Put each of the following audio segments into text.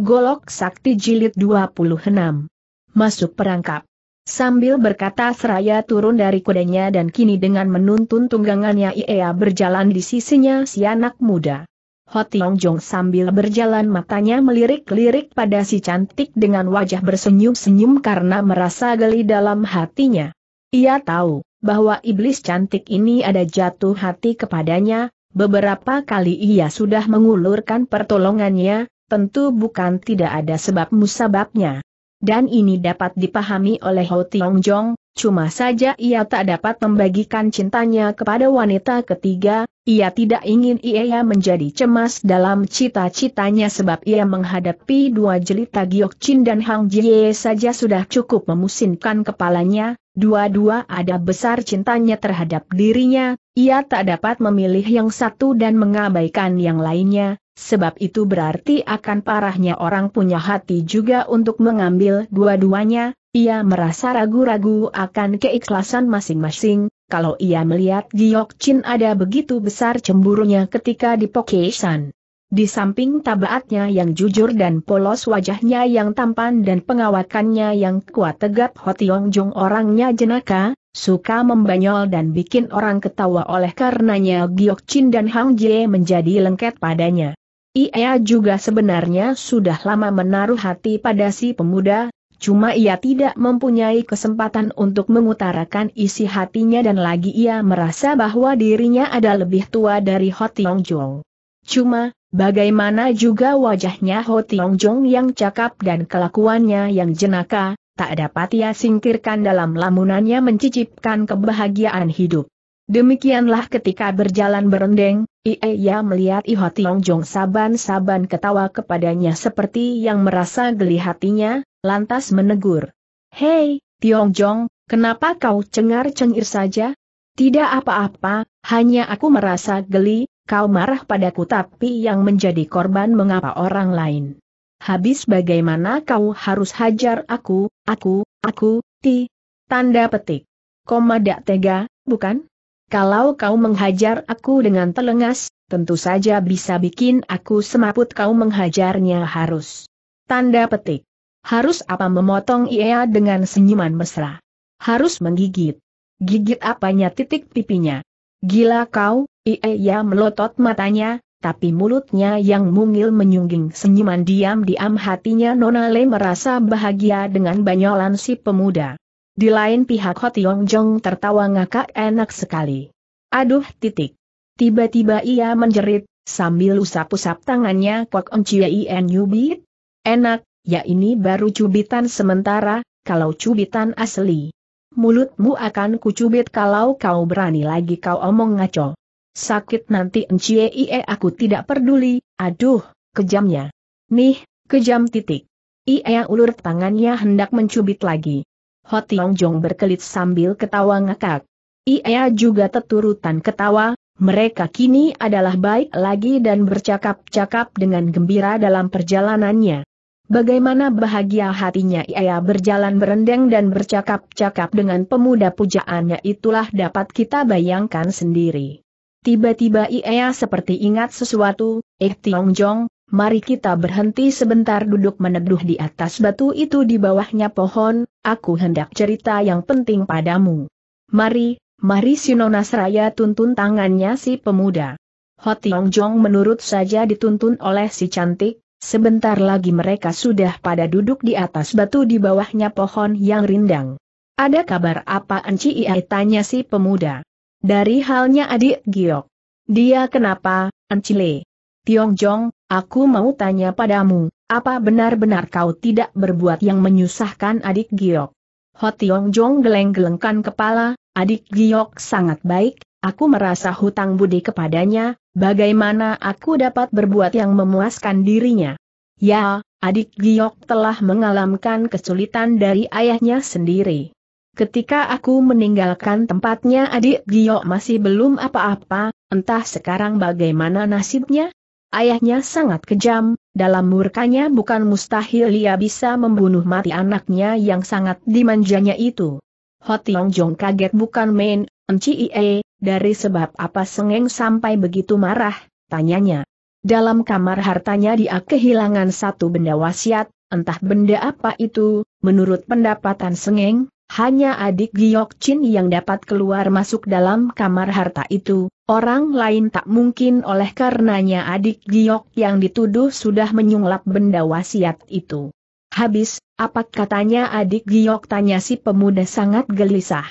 Golok Sakti Jilid 26. Masuk perangkap. Sambil berkata seraya turun dari kudanya dan kini dengan menuntun tunggangannya Ia berjalan di sisinya si anak muda. Hotiong Jong sambil berjalan matanya melirik-lirik pada si cantik dengan wajah bersenyum-senyum karena merasa geli dalam hatinya. Ia tahu bahwa iblis cantik ini ada jatuh hati kepadanya, beberapa kali ia sudah mengulurkan pertolongannya, tentu bukan tidak ada sebab musababnya. Dan ini dapat dipahami oleh Ho Tiong Jong, cuma saja ia tak dapat membagikan cintanya kepada wanita ketiga, ia tidak ingin ia menjadi cemas dalam cita-citanya sebab ia menghadapi dua jelita Giok Chin dan Hang Jie saja sudah cukup memusingkan kepalanya, dua-dua ada besar cintanya terhadap dirinya, ia tak dapat memilih yang satu dan mengabaikan yang lainnya, Sebab itu berarti akan parahnya orang punya hati juga untuk mengambil dua-duanya, ia merasa ragu-ragu akan keikhlasan masing-masing, kalau ia melihat Giok Chin ada begitu besar cemburunya ketika di Pokesan. Di samping tabaatnya yang jujur dan polos wajahnya yang tampan dan pengawakannya yang kuat tegap Hotiong Jong orangnya jenaka, suka membanyol dan bikin orang ketawa oleh karenanya Giok Chin dan Hang Jie menjadi lengket padanya. Ia juga sebenarnya sudah lama menaruh hati pada si pemuda, cuma ia tidak mempunyai kesempatan untuk mengutarakan isi hatinya dan lagi ia merasa bahwa dirinya ada lebih tua dari Ho Tiong Jong. Cuma, bagaimana juga wajahnya Ho Tiong Jong yang cakap dan kelakuannya yang jenaka, tak dapat ia singkirkan dalam lamunannya mencicipkan kebahagiaan hidup. Demikianlah ketika berjalan berendeng, Ia melihat Iho Tiong Jong saban-saban ketawa kepadanya seperti yang merasa geli hatinya, lantas menegur. Hei, Tiong Jong, kenapa kau cengar-cengir saja? Tidak apa-apa, hanya aku merasa geli, kau marah padaku tapi yang menjadi korban mengapa orang lain. Habis bagaimana kau harus hajar aku, aku, aku, ti. Tanda petik. Koma dak tega, bukan? Kalau kau menghajar aku dengan telengas, tentu saja bisa bikin aku semaput kau menghajarnya harus. Tanda petik. Harus apa memotong ia dengan senyuman mesra. Harus menggigit. Gigit apanya titik pipinya. Gila kau, ia melotot matanya, tapi mulutnya yang mungil menyungging senyuman diam-diam hatinya Nona Le merasa bahagia dengan banyolan si pemuda. Di lain pihak Ho Tiong Jong tertawa ngakak enak sekali. Aduh titik. Tiba-tiba ia menjerit, sambil usap-usap tangannya Kok Ong Cien Yubit. Enak, ya ini baru cubitan sementara, kalau cubitan asli. Mulutmu akan kucubit kalau kau berani lagi kau omong ngaco. Sakit nanti encie ie aku tidak peduli, aduh, kejamnya. Nih, kejam titik. Ia ulur tangannya hendak mencubit lagi. Ho Tiong Jong berkelit sambil ketawa ngakak. Ia juga teturutan ketawa, mereka kini adalah baik lagi dan bercakap-cakap dengan gembira dalam perjalanannya. Bagaimana bahagia hatinya ia berjalan berendeng dan bercakap-cakap dengan pemuda pujaannya itulah dapat kita bayangkan sendiri. Tiba-tiba ia seperti ingat sesuatu, Eh Tiong Jong, Mari kita berhenti sebentar duduk meneduh di atas batu itu di bawahnya pohon, aku hendak cerita yang penting padamu. Mari, mari Sinona Seraya tuntun tangannya si pemuda. Hotiong Jong menurut saja dituntun oleh si cantik, sebentar lagi mereka sudah pada duduk di atas batu di bawahnya pohon yang rindang. Ada kabar apa Enci ia tanya si pemuda. Dari halnya adik Giok. Dia kenapa, Enci Le? Tiong Jong, Aku mau tanya padamu, apa benar-benar kau tidak berbuat yang menyusahkan adik Giok? Hotiong Jong geleng-gelengkan kepala, adik Giok sangat baik, aku merasa hutang budi kepadanya, bagaimana aku dapat berbuat yang memuaskan dirinya? Ya, adik Giok telah mengalami kesulitan dari ayahnya sendiri. Ketika aku meninggalkan tempatnya adik Giok masih belum apa-apa, entah sekarang bagaimana nasibnya? Ayahnya sangat kejam, dalam murkanya bukan mustahil ia bisa membunuh mati anaknya yang sangat dimanjanya itu. Hotiong Jong kaget bukan main, Enci dari sebab apa Sengeng sampai begitu marah, tanyanya. Dalam kamar hartanya dia kehilangan satu benda wasiat, entah benda apa itu, menurut pendapatan Sengeng, hanya adik Giok Chin yang dapat keluar masuk dalam kamar harta itu, orang lain tak mungkin oleh karenanya adik Giok yang dituduh sudah menyunglap benda wasiat itu. Habis, apa katanya adik Giok tanya si pemuda sangat gelisah.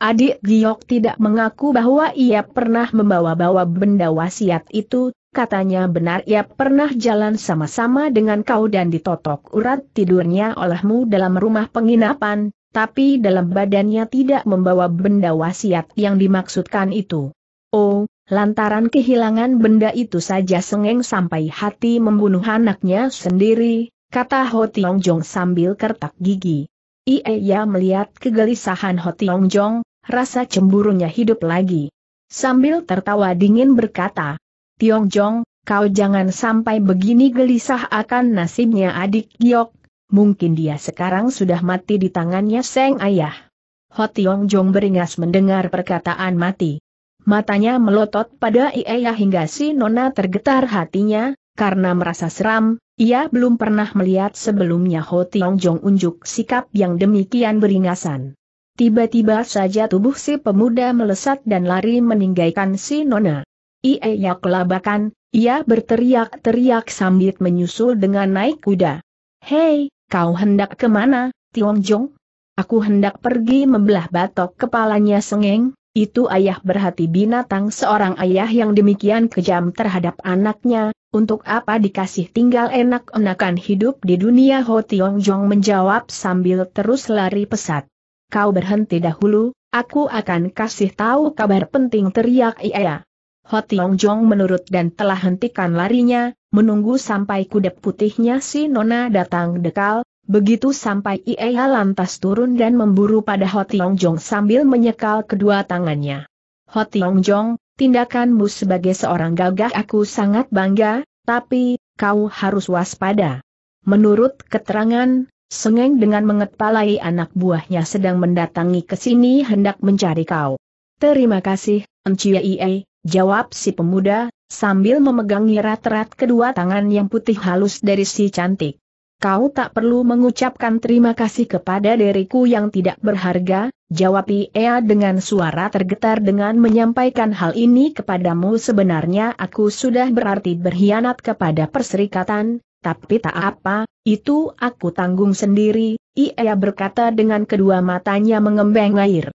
Adik Giok tidak mengaku bahwa ia pernah membawa-bawa benda wasiat itu, katanya benar ia pernah jalan sama-sama dengan kau dan ditotok urat tidurnya olehmu dalam rumah penginapan, tapi dalam badannya tidak membawa benda wasiat yang dimaksudkan itu. Oh, lantaran kehilangan benda itu saja sengeng sampai hati membunuh anaknya sendiri, kata Ho Tiong Jong sambil kertak gigi. Ia melihat kegelisahan Ho Tiong Jong, rasa cemburunya hidup lagi. Sambil tertawa dingin berkata, Tiong Jong, kau jangan sampai begini gelisah akan nasibnya adik Giok, Mungkin dia sekarang sudah mati di tangannya Seng Ayah. Hotiong Jong beringas mendengar perkataan mati. Matanya melotot pada Iya hingga si Nona tergetar hatinya, karena merasa seram, ia belum pernah melihat sebelumnya Ho Tiong Jong unjuk sikap yang demikian beringasan. Tiba-tiba saja tubuh si pemuda melesat dan lari meninggalkan si Nona. Iya kelabakan, ia berteriak-teriak sambil menyusul dengan naik kuda. Hei, Kau hendak kemana, Tiong Jong? Aku hendak pergi membelah batok kepalanya sengeng, itu ayah berhati binatang seorang ayah yang demikian kejam terhadap anaknya, untuk apa dikasih tinggal enak-enakan hidup di dunia Ho Tiong Jong menjawab sambil terus lari pesat. Kau berhenti dahulu, aku akan kasih tahu kabar penting teriak ia. Ho Tiong Jong menurut dan telah hentikan larinya, menunggu sampai kuda putihnya si Nona datang dekal, begitu sampai Ia lantas turun dan memburu pada Ho Tiong Jong sambil menyekal kedua tangannya. Ho Tiong Jong, tindakanmu sebagai seorang gagah aku sangat bangga, tapi, kau harus waspada. Menurut keterangan, Sengeng dengan mengepalai anak buahnya sedang mendatangi ke sini hendak mencari kau. Terima kasih, Ie, jawab si pemuda, sambil memegangi erat-erat kedua tangan yang putih halus dari si cantik. Kau tak perlu mengucapkan terima kasih kepada diriku yang tidak berharga, jawab Ia dengan suara tergetar dengan menyampaikan hal ini kepadamu sebenarnya aku sudah berarti berkhianat kepada perserikatan, tapi tak apa, itu aku tanggung sendiri, Ia berkata dengan kedua matanya mengembang air.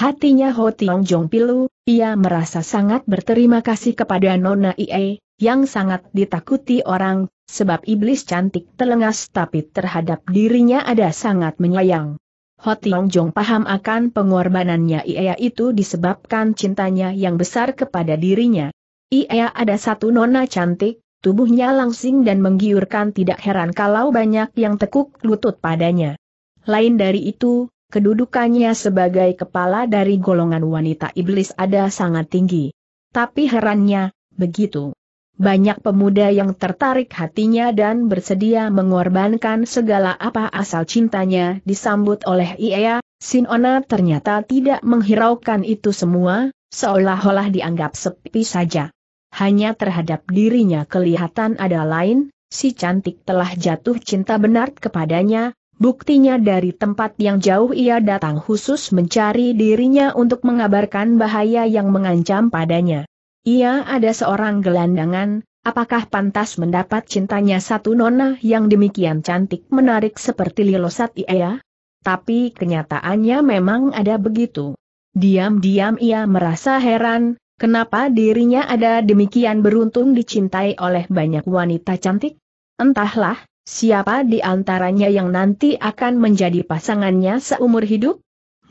Hatinya Ho Tiong Jong Pilu, ia merasa sangat berterima kasih kepada Nona Ie, yang sangat ditakuti orang, sebab iblis cantik telengas tapi terhadap dirinya ada sangat menyayang. Ho Tiong Jong paham akan pengorbanannya Ie itu disebabkan cintanya yang besar kepada dirinya. Ie ada satu nona cantik, tubuhnya langsing dan menggiurkan tidak heran kalau banyak yang tekuk lutut padanya. Lain dari itu, kedudukannya sebagai kepala dari golongan wanita iblis ada sangat tinggi. Tapi herannya, begitu. Banyak pemuda yang tertarik hatinya dan bersedia mengorbankan segala apa asal cintanya disambut oleh Iea, Sinona ternyata tidak menghiraukan itu semua, seolah-olah dianggap sepi saja. Hanya terhadap dirinya kelihatan ada lain, si cantik telah jatuh cinta benar kepadanya, Buktinya dari tempat yang jauh ia datang khusus mencari dirinya untuk mengabarkan bahaya yang mengancam padanya. Ia ada seorang gelandangan, apakah pantas mendapat cintanya satu nona yang demikian cantik menarik seperti Lilosat Ia? Tapi kenyataannya memang ada begitu. Diam-diam ia merasa heran, kenapa dirinya ada demikian beruntung dicintai oleh banyak wanita cantik? Entahlah, Siapa di antaranya yang nanti akan menjadi pasangannya seumur hidup?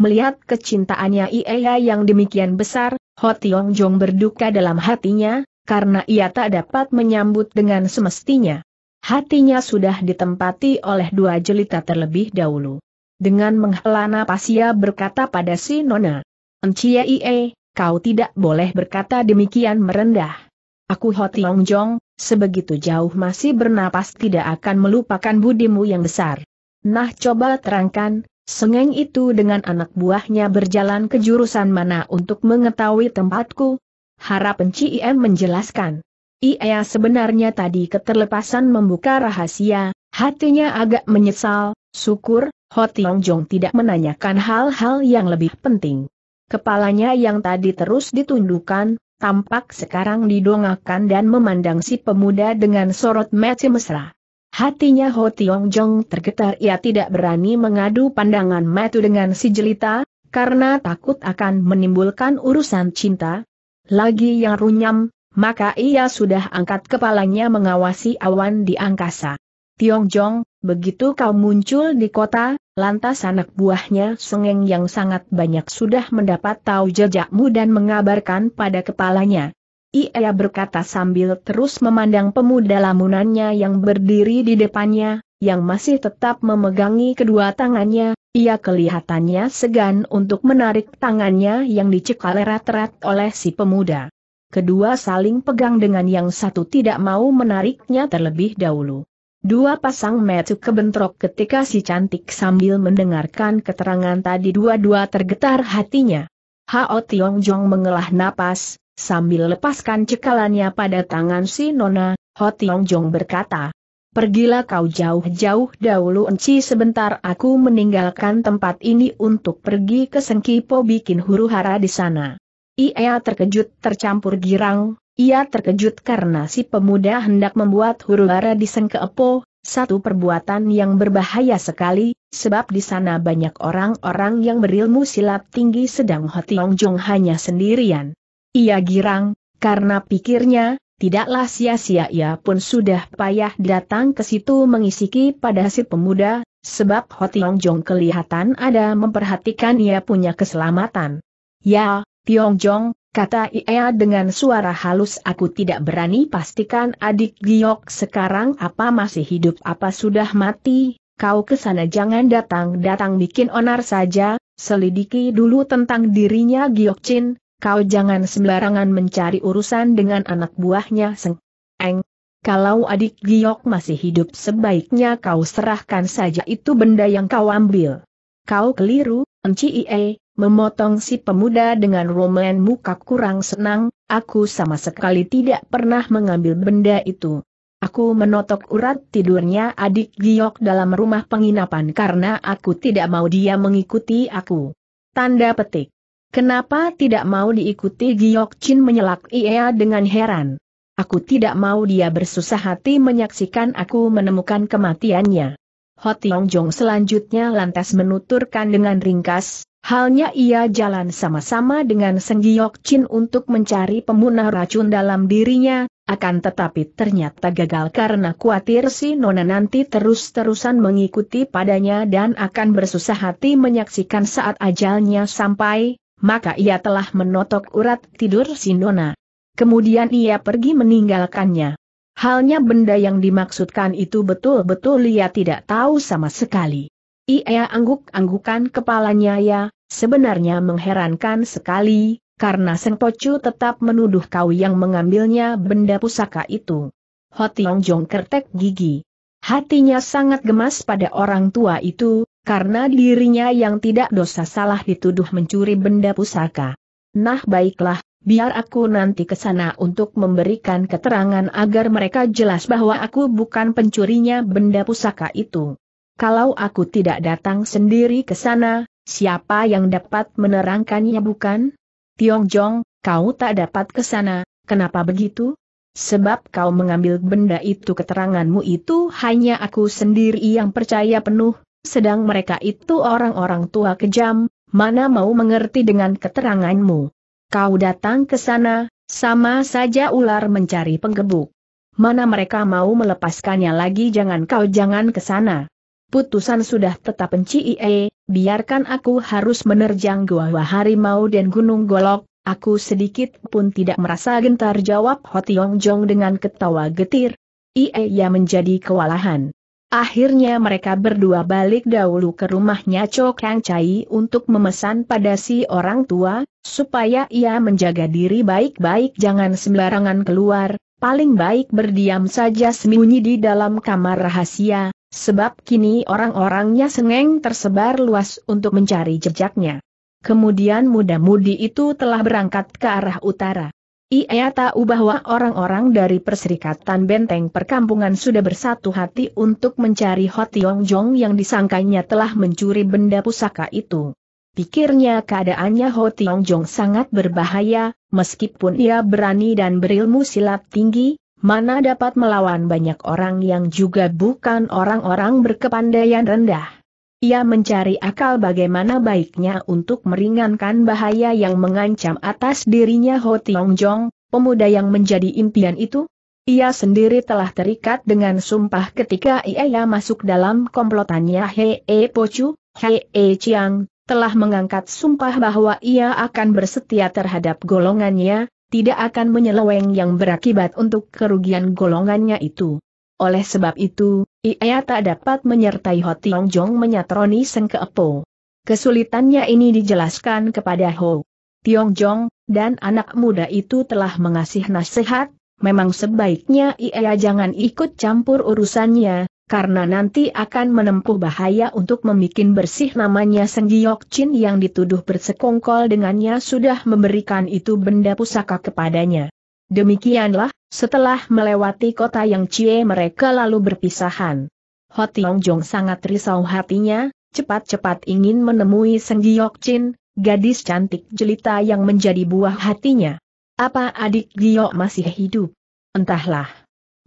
Melihat kecintaannya Iea yang demikian besar, Ho Tiong Jong berduka dalam hatinya, karena ia tak dapat menyambut dengan semestinya. Hatinya sudah ditempati oleh dua jelita terlebih dahulu. Dengan menghela nafas, ia berkata pada si Nona, Encia Ie, kau tidak boleh berkata demikian merendah. Aku Ho Tiong Jong, sebegitu jauh masih bernapas tidak akan melupakan budimu yang besar. Nah coba terangkan, sengeng itu dengan anak buahnya berjalan ke jurusan mana untuk mengetahui tempatku? Harap Enci IM menjelaskan. Ia sebenarnya tadi keterlepasan membuka rahasia, hatinya agak menyesal, syukur, Ho Tiong Jong tidak menanyakan hal-hal yang lebih penting. Kepalanya yang tadi terus ditundukkan, tampak sekarang didongakan dan memandang si pemuda dengan sorot mata mesra. Hatinya Ho Tiong Jong tergetar ia tidak berani mengadu pandangan matu dengan si jelita, karena takut akan menimbulkan urusan cinta. Lagi yang runyam, maka ia sudah angkat kepalanya mengawasi awan di angkasa. Tiong Jong, begitu kau muncul di kota, lantas anak buahnya Sengeng yang sangat banyak sudah mendapat tahu jejakmu dan mengabarkan pada kepalanya. Ia berkata sambil terus memandang pemuda lamunannya yang berdiri di depannya, yang masih tetap memegangi kedua tangannya, ia kelihatannya segan untuk menarik tangannya yang dicekal erat-erat oleh si pemuda. Kedua saling pegang dengan yang satu tidak mau menariknya terlebih dahulu. Dua pasang metu kebentrok ketika si cantik sambil mendengarkan keterangan tadi dua-dua tergetar hatinya. Hao Tiong Jong mengelah napas, sambil lepaskan cekalannya pada tangan si Nona, Ho Tiong Jong berkata, Pergilah kau jauh-jauh dahulu enci sebentar aku meninggalkan tempat ini untuk pergi ke Sengkipo bikin huru hara di sana. Ia terkejut tercampur girang, ia terkejut karena si pemuda hendak membuat huru hara di Sengkeepo, satu perbuatan yang berbahaya sekali, sebab di sana banyak orang-orang yang berilmu silat tinggi sedang Hotiong Jong hanya sendirian. Ia girang, karena pikirnya, tidaklah sia-sia ia pun sudah payah datang ke situ mengisiki pada si pemuda, sebab Hotiong Jong kelihatan ada memperhatikan ia punya keselamatan. Ya, Tiong Jong, Kata Ia dengan suara halus aku tidak berani pastikan adik Giok sekarang apa masih hidup apa sudah mati, kau kesana jangan datang-datang bikin onar saja, selidiki dulu tentang dirinya Giok Chin, kau jangan sembarangan mencari urusan dengan anak buahnya Seng Eng. Kalau adik Giok masih hidup sebaiknya kau serahkan saja itu benda yang kau ambil. Kau keliru, Enci Ie, memotong si pemuda dengan roman muka kurang senang, aku sama sekali tidak pernah mengambil benda itu. Aku menotok urat tidurnya adik Giok dalam rumah penginapan karena aku tidak mau dia mengikuti aku. Tanda petik. Kenapa tidak mau diikuti Giok Chin menyelak Ia dengan heran. Aku tidak mau dia bersusah hati menyaksikan aku menemukan kematiannya. Hotiong Jong selanjutnya lantas menuturkan dengan ringkas, Halnya ia jalan sama-sama dengan Senggiyok Chin untuk mencari pemunah racun dalam dirinya, akan tetapi ternyata gagal karena khawatir si Nona nanti terus-terusan mengikuti padanya dan akan bersusah hati menyaksikan saat ajalnya sampai, maka ia telah menotok urat tidur si Nona. Kemudian ia pergi meninggalkannya. Halnya benda yang dimaksudkan itu betul-betul ia tidak tahu sama sekali. Ia angguk-anggukan kepalanya ya, sebenarnya mengherankan sekali, karena Seng Pocu tetap menuduh kau yang mengambilnya benda pusaka itu. Hotiong Jong kertek gigi. Hatinya sangat gemas pada orang tua itu, karena dirinya yang tidak dosa salah dituduh mencuri benda pusaka. Nah baiklah, biar aku nanti ke sana untuk memberikan keterangan agar mereka jelas bahwa aku bukan pencurinya benda pusaka itu. Kalau aku tidak datang sendiri ke sana, siapa yang dapat menerangkannya bukan? Tiong kau tak dapat ke sana, kenapa begitu? Sebab kau mengambil benda itu keteranganmu itu hanya aku sendiri yang percaya penuh, sedang mereka itu orang-orang tua kejam, mana mau mengerti dengan keteranganmu. Kau datang ke sana, sama saja ular mencari penggebuk. Mana mereka mau melepaskannya lagi jangan kau jangan ke sana putusan sudah tetap NCIE, biarkan aku harus menerjang Goa Harimau dan Gunung Golok, aku sedikit pun tidak merasa gentar jawab Hotiong Jong dengan ketawa getir. Ie ya menjadi kewalahan. Akhirnya mereka berdua balik dahulu ke rumahnya Cho Kang Chai untuk memesan pada si orang tua, supaya ia menjaga diri baik-baik jangan sembarangan keluar, paling baik berdiam saja sembunyi di dalam kamar rahasia, Sebab kini orang-orangnya sengeng tersebar luas untuk mencari jejaknya. Kemudian muda-mudi itu telah berangkat ke arah utara. Ia tahu bahwa orang-orang dari Perserikatan Benteng Perkampungan sudah bersatu hati untuk mencari Ho Yongjong Jong yang disangkanya telah mencuri benda pusaka itu. Pikirnya keadaannya Ho Tiong Jong sangat berbahaya, meskipun ia berani dan berilmu silat tinggi, mana dapat melawan banyak orang yang juga bukan orang-orang berkepandaian rendah. Ia mencari akal bagaimana baiknya untuk meringankan bahaya yang mengancam atas dirinya Ho Tiong Jong, pemuda yang menjadi impian itu. Ia sendiri telah terikat dengan sumpah ketika ia masuk dalam komplotannya He E Pochu, He E Chiang, telah mengangkat sumpah bahwa ia akan bersetia terhadap golongannya, tidak akan menyeleweng yang berakibat untuk kerugian golongannya itu. Oleh sebab itu, ia tak dapat menyertai Ho Tiong Jong menyatroni Seng Keepo. Kesulitannya ini dijelaskan kepada Ho Tiong Jong, dan anak muda itu telah mengasih nasihat, memang sebaiknya ia jangan ikut campur urusannya, karena nanti akan menempuh bahaya untuk membuat bersih namanya Seng Giok Chin yang dituduh bersekongkol dengannya sudah memberikan itu benda pusaka kepadanya. Demikianlah, setelah melewati kota yang Cie mereka lalu berpisahan. Ho Tiong Jong sangat risau hatinya, cepat-cepat ingin menemui Seng Giok Chin, gadis cantik jelita yang menjadi buah hatinya. Apa adik Giok masih hidup? Entahlah.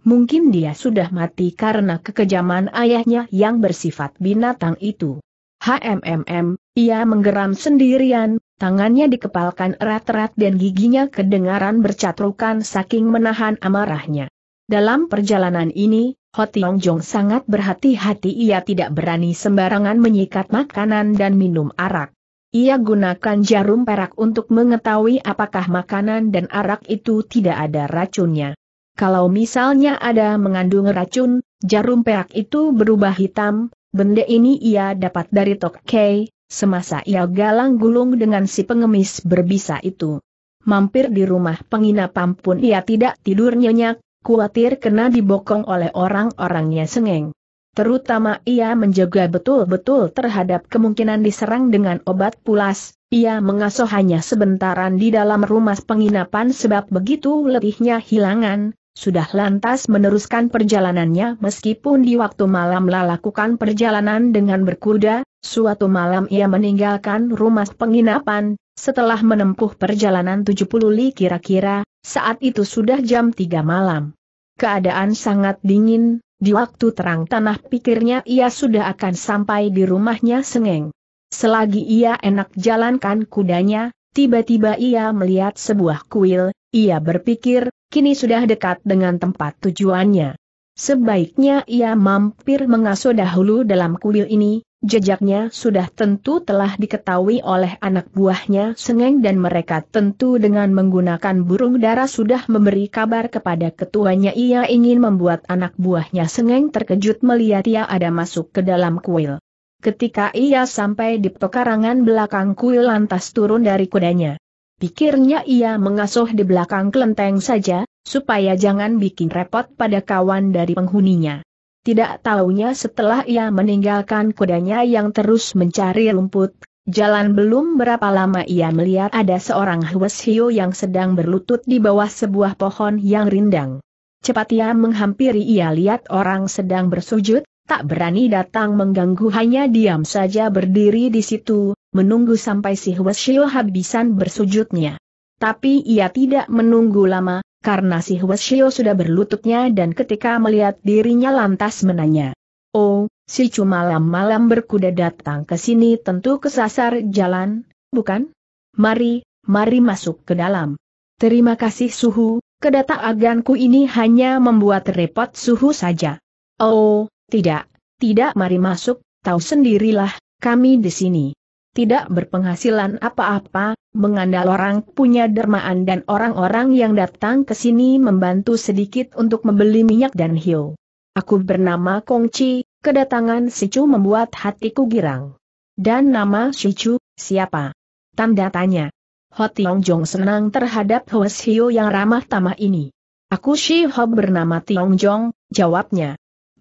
Mungkin dia sudah mati karena kekejaman ayahnya yang bersifat binatang itu. HMMM, ia menggeram sendirian, tangannya dikepalkan erat-erat dan giginya kedengaran bercatrukan saking menahan amarahnya. Dalam perjalanan ini, Ho Tiong Jong sangat berhati-hati ia tidak berani sembarangan menyikat makanan dan minum arak. Ia gunakan jarum perak untuk mengetahui apakah makanan dan arak itu tidak ada racunnya kalau misalnya ada mengandung racun, jarum perak itu berubah hitam, benda ini ia dapat dari Tokkei, semasa ia galang gulung dengan si pengemis berbisa itu. Mampir di rumah penginapan pun ia tidak tidur nyenyak, khawatir kena dibokong oleh orang-orangnya sengeng. Terutama ia menjaga betul-betul terhadap kemungkinan diserang dengan obat pulas, ia mengasuh hanya sebentaran di dalam rumah penginapan sebab begitu letihnya hilangan, sudah lantas meneruskan perjalanannya meskipun di waktu malam lakukan perjalanan dengan berkuda, suatu malam ia meninggalkan rumah penginapan, setelah menempuh perjalanan 70 li kira-kira, saat itu sudah jam 3 malam. Keadaan sangat dingin, di waktu terang tanah pikirnya ia sudah akan sampai di rumahnya sengeng. Selagi ia enak jalankan kudanya, tiba-tiba ia melihat sebuah kuil, ia berpikir, kini sudah dekat dengan tempat tujuannya. Sebaiknya ia mampir mengasuh dahulu dalam kuil ini, jejaknya sudah tentu telah diketahui oleh anak buahnya Sengeng dan mereka tentu dengan menggunakan burung darah sudah memberi kabar kepada ketuanya ia ingin membuat anak buahnya Sengeng terkejut melihat ia ada masuk ke dalam kuil. Ketika ia sampai di pekarangan belakang kuil lantas turun dari kudanya. Pikirnya ia mengasuh di belakang kelenteng saja, supaya jangan bikin repot pada kawan dari penghuninya. Tidak tahunya setelah ia meninggalkan kudanya yang terus mencari rumput, jalan belum berapa lama ia melihat ada seorang hiu yang sedang berlutut di bawah sebuah pohon yang rindang. Cepat ia menghampiri ia lihat orang sedang bersujud, tak berani datang mengganggu hanya diam saja berdiri di situ, menunggu sampai si Hweshio habisan bersujudnya. Tapi ia tidak menunggu lama, karena si Hweshio sudah berlututnya dan ketika melihat dirinya lantas menanya. Oh, si cuma malam-malam berkuda datang ke sini tentu kesasar jalan, bukan? Mari, mari masuk ke dalam. Terima kasih Suhu, kedata aganku ini hanya membuat repot Suhu saja. Oh, tidak, tidak mari masuk, tahu sendirilah, kami di sini. Tidak berpenghasilan apa-apa, mengandalkan orang punya dermaan dan orang-orang yang datang ke sini membantu sedikit untuk membeli minyak dan hiu. Aku bernama Kong Chi. kedatangan Si Chu membuat hatiku girang. Dan nama Si Chu? siapa? Tanda tanya. Tiong Jong senang terhadap Hoes Hiu yang ramah tamah ini. Aku Shi Ho bernama Tiong Jong, jawabnya.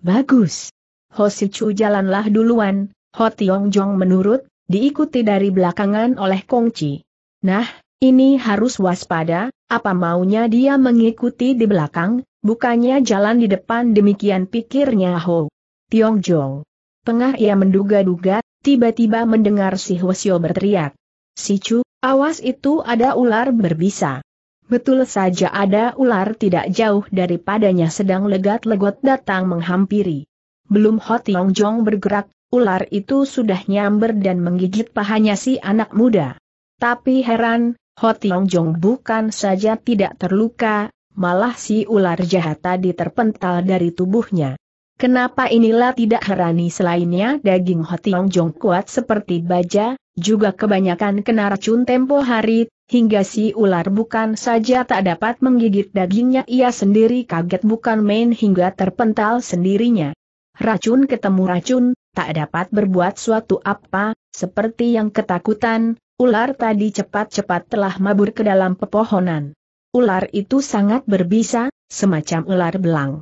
Bagus. Ho Si Chu jalanlah duluan, Ho Tiong Jong menurut, diikuti dari belakangan oleh Kong Chi. Nah, ini harus waspada, apa maunya dia mengikuti di belakang, bukannya jalan di depan demikian pikirnya Ho. Tiong Jong. Tengah ia menduga-duga, tiba-tiba mendengar si Sio berteriak. Si Chu, awas itu ada ular berbisa. Betul saja ada ular tidak jauh daripadanya sedang legat-legot datang menghampiri. Belum Hoti Jong bergerak, ular itu sudah nyamber dan menggigit pahanya si anak muda. Tapi heran, Hoti Jong bukan saja tidak terluka, malah si ular jahat tadi terpental dari tubuhnya. Kenapa inilah tidak herani selainnya daging Hoti Jong kuat seperti baja, juga kebanyakan kena racun tempo hari, hingga si ular bukan saja tak dapat menggigit dagingnya ia sendiri kaget bukan main hingga terpental sendirinya. Racun ketemu racun, tak dapat berbuat suatu apa, seperti yang ketakutan, ular tadi cepat-cepat telah mabur ke dalam pepohonan. Ular itu sangat berbisa, semacam ular belang.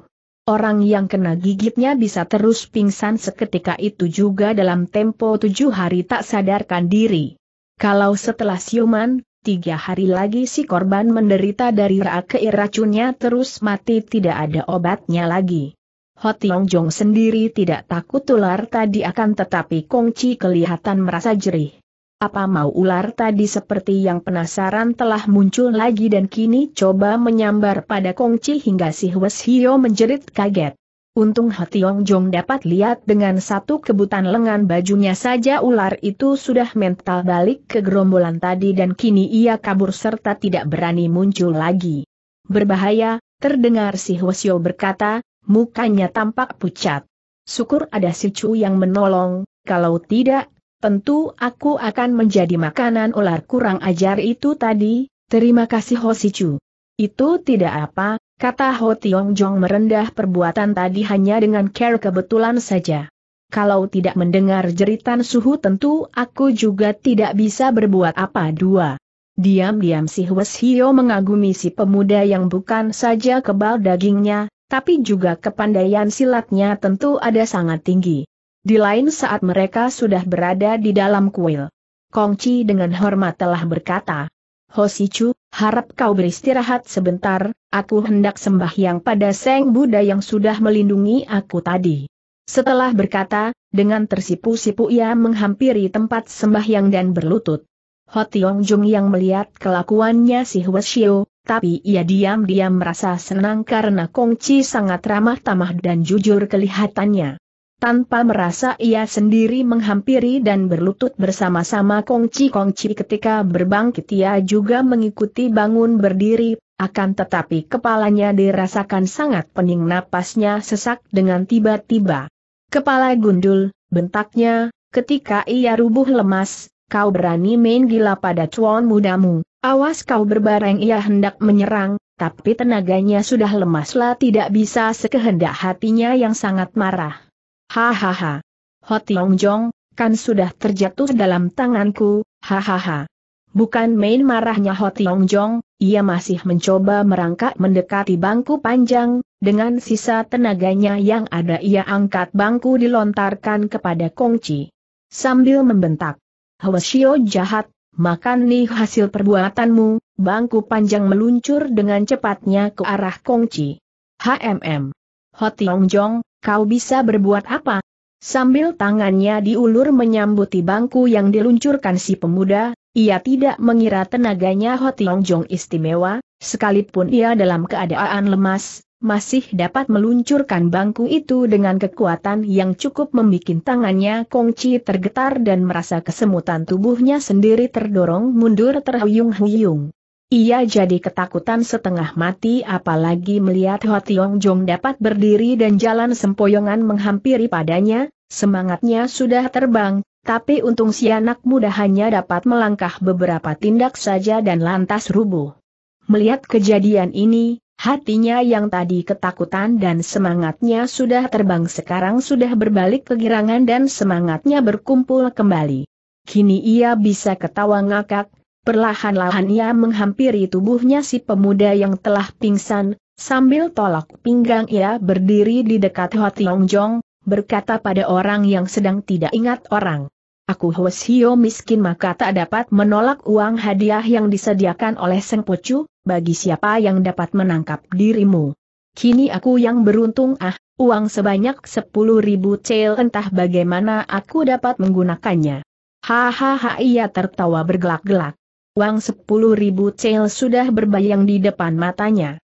Orang yang kena gigitnya bisa terus pingsan seketika itu juga dalam tempo tujuh hari tak sadarkan diri. Kalau setelah siuman, Tiga hari lagi si korban menderita dari rakai racunnya terus mati tidak ada obatnya lagi. Hotiong Jong sendiri tidak takut ular tadi akan tetapi Kongci kelihatan merasa jerih. Apa mau ular tadi seperti yang penasaran telah muncul lagi dan kini coba menyambar pada Kongci hingga si Hwes Hio menjerit kaget. Untung Hationg Jong dapat lihat dengan satu kebutan lengan bajunya saja ular itu sudah mental balik ke gerombolan tadi dan kini ia kabur serta tidak berani muncul lagi. Berbahaya, terdengar si Hwasyo berkata, mukanya tampak pucat. Syukur ada si Chu yang menolong, kalau tidak, tentu aku akan menjadi makanan ular kurang ajar itu tadi, terima kasih Hwasyo. Itu tidak apa, Kata Ho Tiong Jong merendah perbuatan tadi hanya dengan care kebetulan saja. Kalau tidak mendengar jeritan suhu tentu aku juga tidak bisa berbuat apa dua. Diam-diam si Hwes Hio mengagumi si pemuda yang bukan saja kebal dagingnya, tapi juga kepandaian silatnya tentu ada sangat tinggi. Di lain saat mereka sudah berada di dalam kuil. Kongci dengan hormat telah berkata, Hosichu, harap kau beristirahat sebentar, aku hendak sembahyang pada Seng Buddha yang sudah melindungi aku tadi. Setelah berkata, dengan tersipu-sipu ia menghampiri tempat sembahyang dan berlutut. Ho Tiong Jung yang melihat kelakuannya si Shio, tapi ia diam-diam merasa senang karena Kong Chi sangat ramah tamah dan jujur kelihatannya. Tanpa merasa ia sendiri menghampiri dan berlutut bersama-sama kongci-kongci ketika berbangkit ia juga mengikuti bangun berdiri, akan tetapi kepalanya dirasakan sangat pening napasnya sesak dengan tiba-tiba. Kepala gundul, bentaknya, ketika ia rubuh lemas, kau berani main gila pada cuan mudamu, awas kau berbareng ia hendak menyerang, tapi tenaganya sudah lemaslah tidak bisa sekehendak hatinya yang sangat marah. Hahaha. Ho Tiong Jong, kan sudah terjatuh dalam tanganku, hahaha. Bukan main marahnya Ho Tiong Jong, ia masih mencoba merangkak mendekati bangku panjang, dengan sisa tenaganya yang ada ia angkat bangku dilontarkan kepada Kongci. Sambil membentak, Hwasyo jahat, makan nih hasil perbuatanmu, bangku panjang meluncur dengan cepatnya ke arah Kongci. HMM. Ho Tiong Jong, kau bisa berbuat apa? Sambil tangannya diulur menyambuti bangku yang diluncurkan si pemuda, ia tidak mengira tenaganya hot long Jong istimewa, sekalipun ia dalam keadaan lemas, masih dapat meluncurkan bangku itu dengan kekuatan yang cukup membuat tangannya kong chi tergetar dan merasa kesemutan tubuhnya sendiri terdorong mundur terhuyung-huyung. Ia jadi ketakutan setengah mati apalagi melihat Ho Tiong Jong dapat berdiri dan jalan sempoyongan menghampiri padanya, semangatnya sudah terbang, tapi untung si anak muda hanya dapat melangkah beberapa tindak saja dan lantas rubuh. Melihat kejadian ini, hatinya yang tadi ketakutan dan semangatnya sudah terbang sekarang sudah berbalik kegirangan dan semangatnya berkumpul kembali. Kini ia bisa ketawa ngakak, Perlahan-lahan ia menghampiri tubuhnya si pemuda yang telah pingsan, sambil tolak pinggang ia berdiri di dekat Ho Tiong Jong, berkata pada orang yang sedang tidak ingat orang. Aku Hwasio miskin maka tak dapat menolak uang hadiah yang disediakan oleh Seng Pocu, bagi siapa yang dapat menangkap dirimu. Kini aku yang beruntung ah, uang sebanyak sepuluh ribu cel entah bagaimana aku dapat menggunakannya. Hahaha ia tertawa bergelak-gelak. Uang sepuluh ribu cel sudah berbayang di depan matanya.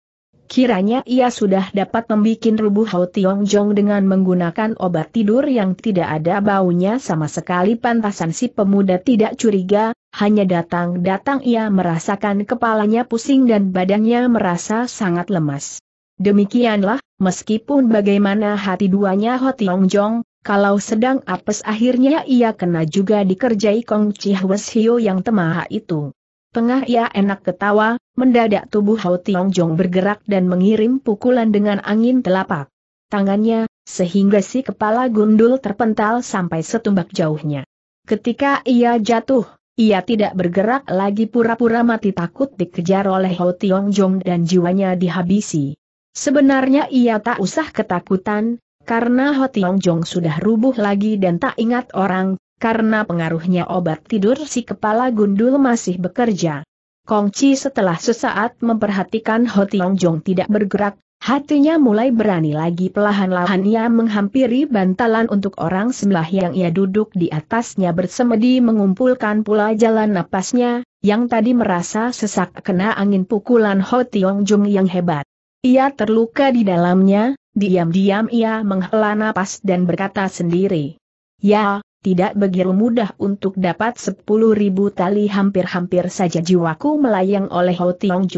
Kiranya ia sudah dapat membuat rubuh Hao Tiong Jong dengan menggunakan obat tidur yang tidak ada baunya sama sekali pantasan si pemuda tidak curiga, hanya datang-datang ia merasakan kepalanya pusing dan badannya merasa sangat lemas. Demikianlah, meskipun bagaimana hati duanya Hao Tiong Jong, kalau sedang apes akhirnya ia kena juga dikerjai Kong Chihwes Hio yang temaha itu. Tengah ia enak ketawa, mendadak tubuh Hao Tiong Jong bergerak dan mengirim pukulan dengan angin telapak tangannya, sehingga si kepala gundul terpental sampai setumbak jauhnya. Ketika ia jatuh, ia tidak bergerak lagi pura-pura mati takut dikejar oleh Hao Tiong Jong dan jiwanya dihabisi. Sebenarnya ia tak usah ketakutan, karena Hao Tiong Jong sudah rubuh lagi dan tak ingat orang, karena pengaruhnya obat tidur si kepala gundul masih bekerja. Kongci setelah sesaat memperhatikan Ho Tiong Jong tidak bergerak, hatinya mulai berani lagi pelahan-lahan ia menghampiri bantalan untuk orang sebelah yang ia duduk di atasnya bersemedi mengumpulkan pula jalan napasnya, yang tadi merasa sesak kena angin pukulan Ho Tiong Jong yang hebat. Ia terluka di dalamnya, diam-diam ia menghela napas dan berkata sendiri. Ya, tidak begitu mudah untuk dapat sepuluh ribu tali hampir-hampir saja jiwaku melayang oleh Ho Tiong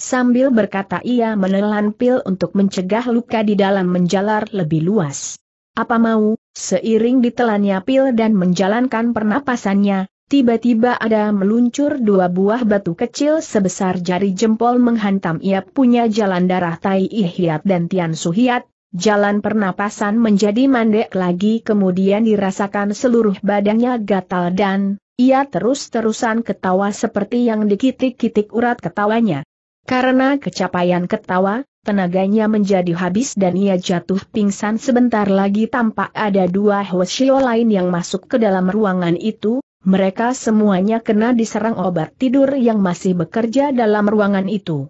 Sambil berkata ia menelan pil untuk mencegah luka di dalam menjalar lebih luas. Apa mau, seiring ditelannya pil dan menjalankan pernapasannya, tiba-tiba ada meluncur dua buah batu kecil sebesar jari jempol menghantam ia punya jalan darah Tai Ihiat dan Tian Suhiat, Jalan pernapasan menjadi mandek lagi kemudian dirasakan seluruh badannya gatal dan, ia terus-terusan ketawa seperti yang dikitik-kitik urat ketawanya. Karena kecapaian ketawa, tenaganya menjadi habis dan ia jatuh pingsan sebentar lagi tampak ada dua hwasyo lain yang masuk ke dalam ruangan itu, mereka semuanya kena diserang obat tidur yang masih bekerja dalam ruangan itu.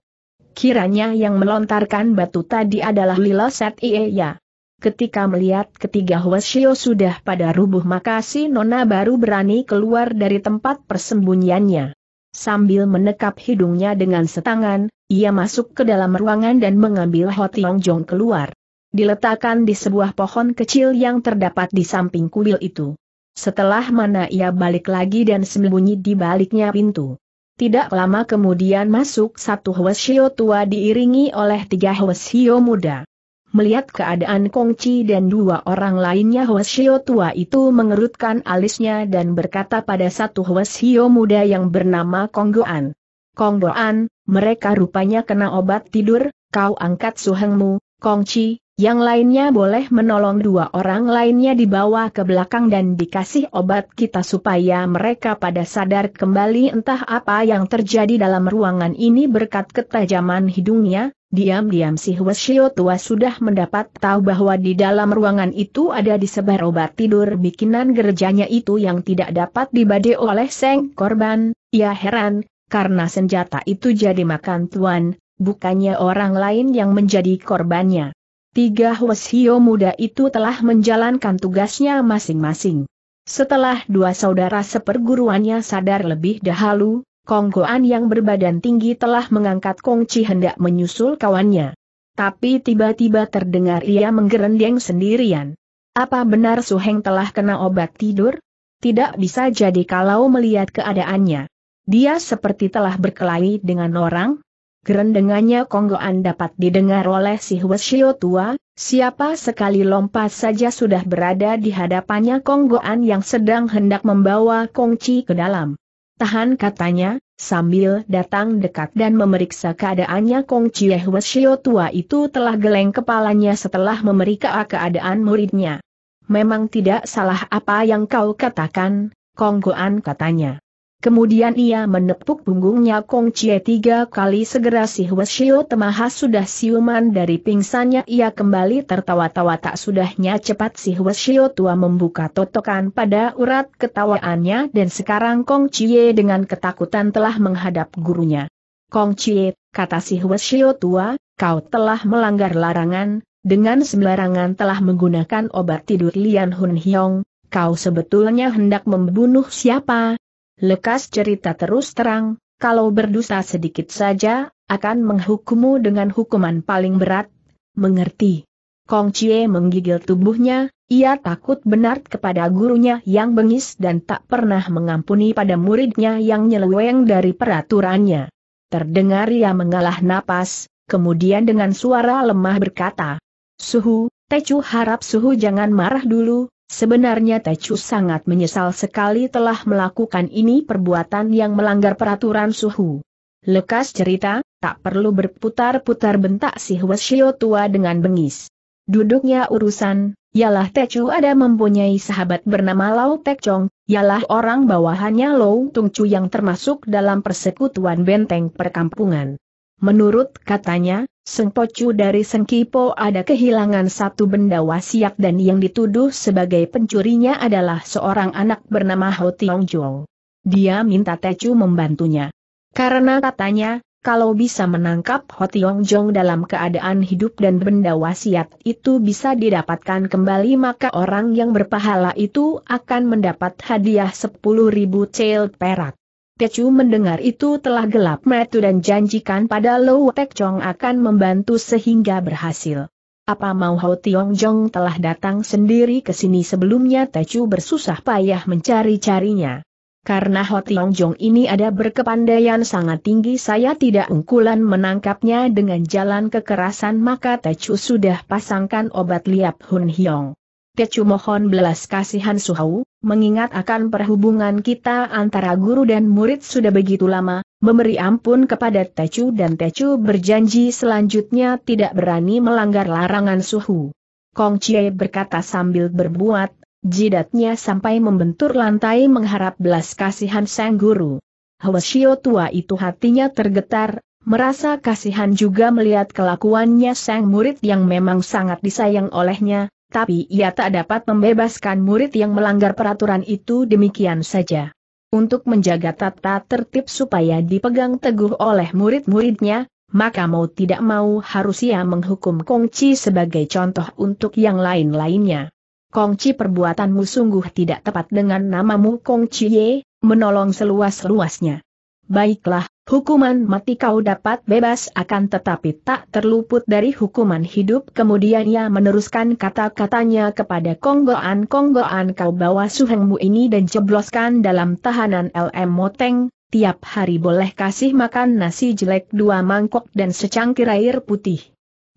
Kiranya yang melontarkan batu tadi adalah Lila Set ya. Ketika melihat ketiga Hwasyo sudah pada rubuh maka si Nona baru berani keluar dari tempat persembunyiannya. Sambil menekap hidungnya dengan setangan, ia masuk ke dalam ruangan dan mengambil Tiong Jong keluar. Diletakkan di sebuah pohon kecil yang terdapat di samping kuil itu. Setelah mana ia balik lagi dan sembunyi di baliknya pintu. Tidak lama kemudian masuk satu Hwasio tua diiringi oleh tiga Hwasio muda. Melihat keadaan Kongci dan dua orang lainnya Hwasio tua itu mengerutkan alisnya dan berkata pada satu Hwasio muda yang bernama Konggoan. Konggoan, mereka rupanya kena obat tidur, kau angkat suhengmu, Kongci, yang lainnya boleh menolong dua orang lainnya dibawa ke belakang dan dikasih obat kita supaya mereka pada sadar kembali entah apa yang terjadi dalam ruangan ini berkat ketajaman hidungnya, diam-diam si Hwasyo tua sudah mendapat tahu bahwa di dalam ruangan itu ada disebar obat tidur bikinan gerejanya itu yang tidak dapat dibade oleh seng korban, Ya heran, karena senjata itu jadi makan tuan, bukannya orang lain yang menjadi korbannya. Tiga Hwasio muda itu telah menjalankan tugasnya masing-masing. Setelah dua saudara seperguruannya sadar lebih dahulu, Konggoan yang berbadan tinggi telah mengangkat Kongci hendak menyusul kawannya. Tapi tiba-tiba terdengar ia menggerendeng sendirian. Apa benar Su Heng telah kena obat tidur? Tidak bisa jadi kalau melihat keadaannya. Dia seperti telah berkelahi dengan orang, Gerendengannya Konggoan dapat didengar oleh si Wesio tua, siapa sekali lompat saja sudah berada di hadapannya Konggoan yang sedang hendak membawa Kongci ke dalam. Tahan katanya, sambil datang dekat dan memeriksa keadaannya Kongci eh tua itu telah geleng kepalanya setelah memeriksa keadaan muridnya. Memang tidak salah apa yang kau katakan, Konggoan katanya. Kemudian ia menepuk punggungnya Kong Chie tiga kali segera si Huesio Temaha sudah siuman dari pingsannya ia kembali tertawa-tawa tak sudahnya cepat si Huesio tua membuka totokan pada urat ketawaannya dan sekarang Kong Chie dengan ketakutan telah menghadap gurunya. Kong Chie, kata si Huesio tua, kau telah melanggar larangan, dengan sembarangan telah menggunakan obat tidur Lian Hun Hiong, kau sebetulnya hendak membunuh siapa, Lekas cerita terus terang, kalau berdusta sedikit saja, akan menghukummu dengan hukuman paling berat, mengerti. Kong Chie menggigil tubuhnya, ia takut benar kepada gurunya yang bengis dan tak pernah mengampuni pada muridnya yang nyeleweng dari peraturannya. Terdengar ia mengalah napas, kemudian dengan suara lemah berkata, Suhu, Techu harap Suhu jangan marah dulu, Sebenarnya Tecu sangat menyesal sekali telah melakukan ini perbuatan yang melanggar peraturan suhu. Lekas cerita, tak perlu berputar-putar bentak si Hwasyo tua dengan bengis. Duduknya urusan, ialah Tecu ada mempunyai sahabat bernama Lau Tekcong, ialah orang bawahannya Lau Tungcu yang termasuk dalam persekutuan benteng perkampungan. Menurut katanya, Seng Pocu dari Seng Kipo ada kehilangan satu benda wasiat dan yang dituduh sebagai pencurinya adalah seorang anak bernama Ho Tiong Dia minta Tecu membantunya. Karena katanya, kalau bisa menangkap Ho Tiong Jong dalam keadaan hidup dan benda wasiat itu bisa didapatkan kembali maka orang yang berpahala itu akan mendapat hadiah 10.000 cel perak. Tecu mendengar itu telah gelap metu dan janjikan pada Low Tek Chong akan membantu sehingga berhasil. Apa mau Hao Tiong Jong telah datang sendiri ke sini sebelumnya Tecu bersusah payah mencari-carinya. Karena Hao Tiong Jong ini ada berkepandaian sangat tinggi saya tidak ungkulan menangkapnya dengan jalan kekerasan maka Tecu sudah pasangkan obat liap Hun Hiong. Tecu mohon belas kasihan Hau mengingat akan perhubungan kita antara guru dan murid sudah begitu lama, memberi ampun kepada Tecu dan Tecu berjanji selanjutnya tidak berani melanggar larangan suhu. Kong Chie berkata sambil berbuat, jidatnya sampai membentur lantai mengharap belas kasihan sang guru. Hwasio tua itu hatinya tergetar, merasa kasihan juga melihat kelakuannya sang murid yang memang sangat disayang olehnya, tapi ia tak dapat membebaskan murid yang melanggar peraturan itu demikian saja. Untuk menjaga tata tertib supaya dipegang teguh oleh murid-muridnya, maka mau tidak mau harus ia menghukum Kongci sebagai contoh untuk yang lain-lainnya. Kongci perbuatanmu sungguh tidak tepat dengan namamu Kongci Ye, menolong seluas-luasnya. Baiklah, hukuman mati kau dapat bebas akan tetapi tak terluput dari hukuman hidup. Kemudian ia meneruskan kata-katanya kepada Konggoan-Konggoan kau bawa suhengmu ini dan jebloskan dalam tahanan LM Moteng, tiap hari boleh kasih makan nasi jelek dua mangkok dan secangkir air putih.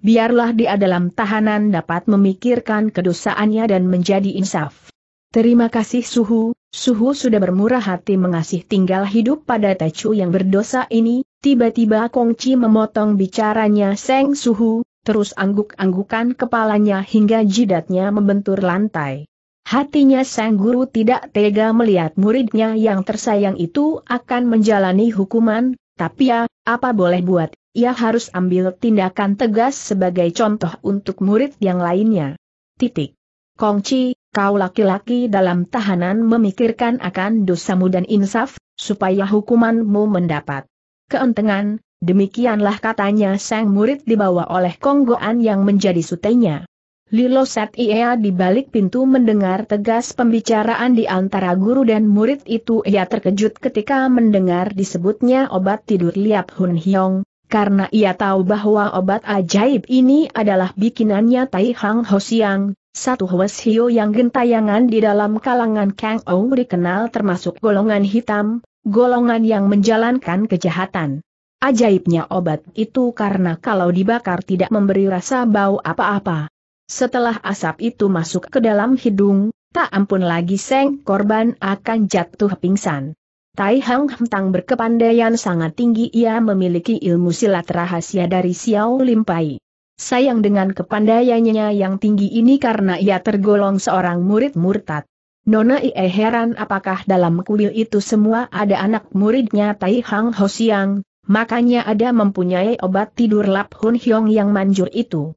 Biarlah dia dalam tahanan dapat memikirkan kedosaannya dan menjadi insaf. Terima kasih Suhu, Suhu sudah bermurah hati mengasih tinggal hidup pada Tecu yang berdosa ini, tiba-tiba Kongci memotong bicaranya Seng Suhu, terus angguk-anggukan kepalanya hingga jidatnya membentur lantai. Hatinya sang guru tidak tega melihat muridnya yang tersayang itu akan menjalani hukuman, tapi ya, apa boleh buat, ia harus ambil tindakan tegas sebagai contoh untuk murid yang lainnya. Titik. Kongci, kau laki-laki dalam tahanan memikirkan akan dosamu dan insaf, supaya hukumanmu mendapat keuntungan. demikianlah katanya sang murid dibawa oleh Konggoan yang menjadi sutenya. Lilo Set Ia di balik pintu mendengar tegas pembicaraan di antara guru dan murid itu ia terkejut ketika mendengar disebutnya obat tidur Liap Hun Hyong, karena ia tahu bahwa obat ajaib ini adalah bikinannya Tai Hang Ho Siang, satu Hwes Hio yang gentayangan di dalam kalangan Kang Ou dikenal termasuk golongan hitam, golongan yang menjalankan kejahatan. Ajaibnya obat itu karena kalau dibakar tidak memberi rasa bau apa-apa. Setelah asap itu masuk ke dalam hidung, tak ampun lagi seng korban akan jatuh pingsan. Tai Hang Hentang berkepandaian sangat tinggi ia memiliki ilmu silat rahasia dari Xiao Limpai. Sayang dengan kepandaiannya yang tinggi ini karena ia tergolong seorang murid murtad. Nona Ie heran apakah dalam kuil itu semua ada anak muridnya Tai Hang Hosiang, makanya ada mempunyai obat tidur Lap Hun Hyong yang manjur itu.